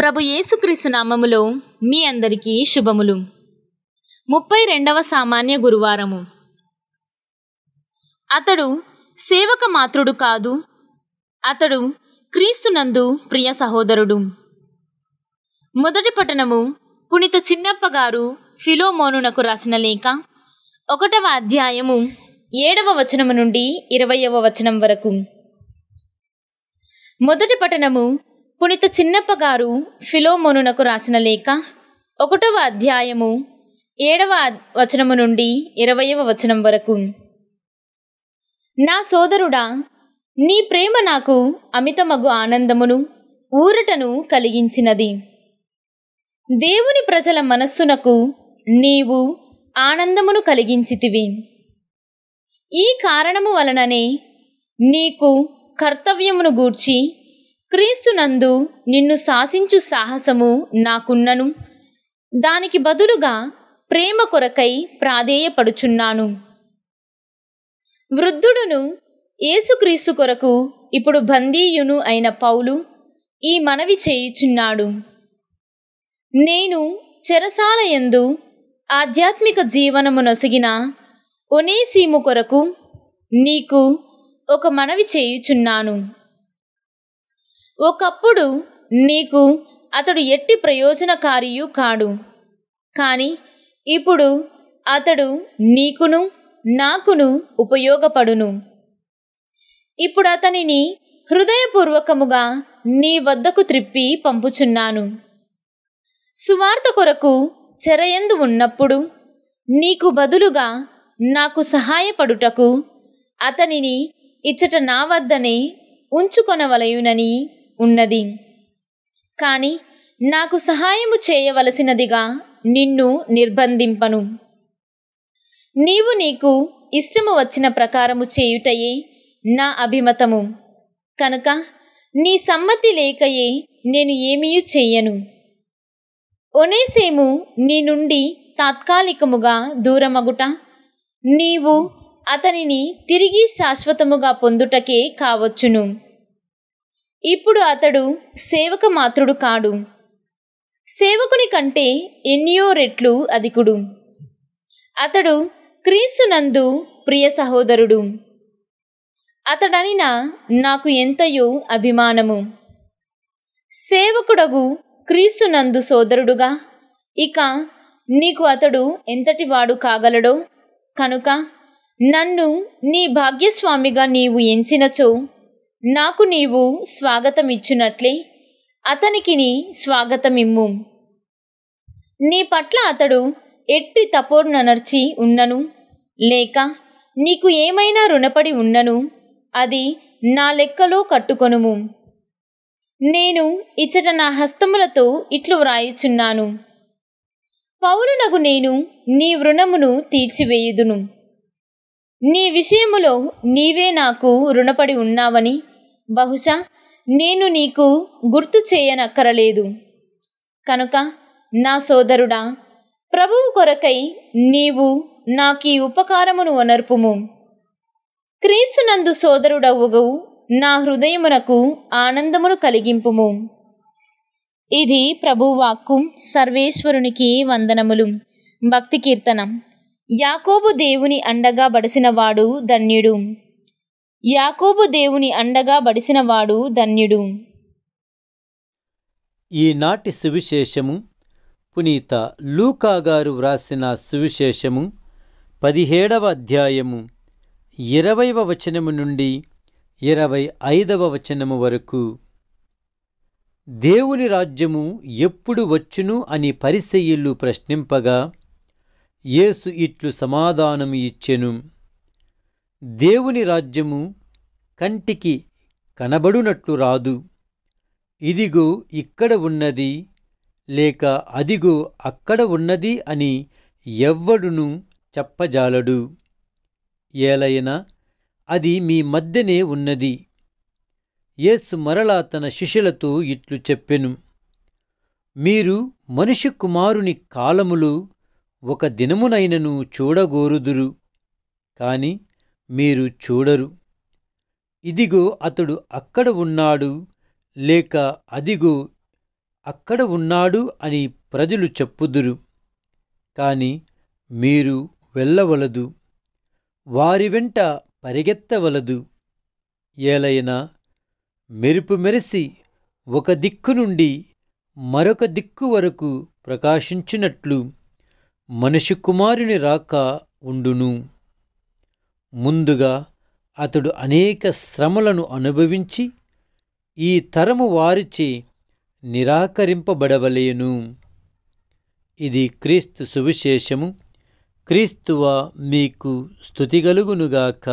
ప్రభు యేసుక్రీస్తు నామములో మీ అందరికీ శుభములు ముప్పై రెండవ సామాన్య గురువారము అతడు సేవక మాతృడు కాదు అతడు క్రీస్తునందు ప్రియ సహోదరుడు మొదటి పట్టణము పుణిత చిన్నప్ప గారు ఫిలోమోనునకు రాసిన లేక ఒకటవ అధ్యాయము ఏడవ వచనము నుండి ఇరవయవ వచనం వరకు మొదటి పట్టణము పునిత చిన్నప్ప గారు ఫిలోమోనునకు రాసిన లేఖ ఒకటవ అధ్యాయము ఏడవ వచనము నుండి ఇరవయవ వచనం వరకు నా సోదరుడా నీ ప్రేమ నాకు అమితమగు ఆనందమును ఊరటను కలిగించినది దేవుని ప్రజల మనస్సునకు నీవు ఆనందమును కలిగించితివి ఈ కారణము వలననే నీకు కర్తవ్యమును గూర్చి క్రీస్తునందు నిన్ను శాసించు సాహసము నాకున్నను దానికి బదులుగా ప్రేమ కొరకై ప్రాధేయపడుచున్నాను వృద్ధుడును ఏసుక్రీస్తు కొరకు ఇప్పుడు బందీయును అయిన పౌలు ఈ మనవి చేయుచున్నాడు నేను చెరసాలయందు ఆధ్యాత్మిక జీవనము నొసగిన ఒనేసీము కొరకు నీకు ఒక మనవి చేయుచున్నాను ఒకప్పుడు నీకు అతడు ఎట్టి ప్రయోజనకారియు కాడు కానీ ఇప్పుడు అతడు నీకును నాకును ఉపయోగపడును ఇప్పుడు అతనిని హృదయపూర్వకముగా నీ వద్దకు త్రిప్పి పంపుచున్నాను సువార్త కొరకు చెరయందు ఉన్నప్పుడు నీకు బదులుగా నాకు సహాయపడుటకు అతనిని ఇచ్చట నా వద్దనే ఉంచుకొనవలయునని ఉన్నది కానీ నాకు సహాయము చేయవలసినదిగా నిన్ను నిర్బంధింపను నీవు నీకు ఇష్టము వచ్చిన ప్రకారము చేయుటయే నా అభిమతము కనుక నీ సమ్మతి లేకయే నేను ఏమీ చెయ్యను ఒనేసేము నీ నుండి తాత్కాలికముగా దూరమగుట నీవు అతనిని తిరిగి శాశ్వతముగా పొందుటకే కావచ్చును ఇప్పుడు అతడు సేవక మాత్రుడు కాడు సేవకుని కంటే ఎన్నో రెట్లు అధికుడు అతడు క్రీస్తునందు ప్రియ సహోదరుడు అతడనిన నాకు ఎంతయో అభిమానము సేవకుడగు క్రీస్తునందు సోదరుడుగా ఇక నీకు అతడు ఎంతటి వాడు కాగలడో కనుక నన్ను నీ భాగ్యస్వామిగా నీవు ఎంచినచో నాకు నీవు ఇచ్చునట్లే అతనికి నీ స్వాగతమిమ్ము నీ పట్ల అతడు ఎట్టి తపోర్ననర్చి ఉన్నను లేక నీకు ఏమైనా రుణపడి ఉన్నను అది నా లెక్కలో కట్టుకొనుము నేను ఇచ్చట నా హస్తములతో ఇట్లు వ్రాయుచున్నాను పౌరునగు నేను నీ రుణమును తీర్చివేయుదును నీ విషయములో నీవే నాకు రుణపడి ఉన్నావని బహుశా నేను నీకు గుర్తు చేయనక్కరలేదు కనుక నా సోదరుడా ప్రభువు కొరకై నీవు నాకీ ఉపకారమును వనర్పుము క్రీస్తునందు సోదరుడవుగవు నా హృదయమునకు ఆనందమును కలిగింపుము ఇది ప్రభువాక్కు సర్వేశ్వరునికి వందనములు భక్తి కీర్తనం యాకోబు దేవుని అండగా బడిసినవాడు ధన్యుడు యాకోబు దేవుని అండగా బడిసినవాడు ధన్యుడు ఈనాటి సువిశేషము పునీత లూకాగారు వ్రాసిన సువిశేషము పదిహేడవ అధ్యాయము ఇరవైవ వచనము నుండి ఇరవై ఐదవ వచనము వరకు దేవుని రాజ్యము ఎప్పుడు వచ్చును అని పరిశయ్యులు ప్రశ్నింపగా యేసు ఇట్లు సమాధానము ఇచ్చెను దేవుని రాజ్యము కంటికి కనబడునట్లు రాదు ఇదిగో ఇక్కడ ఉన్నది లేక అదిగో అక్కడ ఉన్నది అని ఎవ్వడును చెప్పజాలడు ఏలైనా అది మీ మధ్యనే ఉన్నది యేసు మరలా తన శిష్యులతో ఇట్లు చెప్పెను మీరు మనిషి కుమారుని కాలములు ఒక దినమునైనను చూడగోరుదురు కాని మీరు చూడరు ఇదిగో అతడు అక్కడ ఉన్నాడు లేక అదిగో అక్కడ ఉన్నాడు అని ప్రజలు చెప్పుదురు కాని మీరు వెళ్ళవలదు వారి వెంట పరిగెత్తవలదు ఏలైనా మెరుపు మెరిసి ఒక దిక్కు నుండి మరొక దిక్కు వరకు ప్రకాశించినట్లు మనిషి కుమారుని రాక ఉండును ముందుగా అతడు అనేక శ్రమలను అనుభవించి ఈ తరము వారిచి నిరాకరింపబడవలేను ఇది క్రీస్తు సువిశేషము క్రీస్తువ మీకు స్థుతిగలుగునుగాక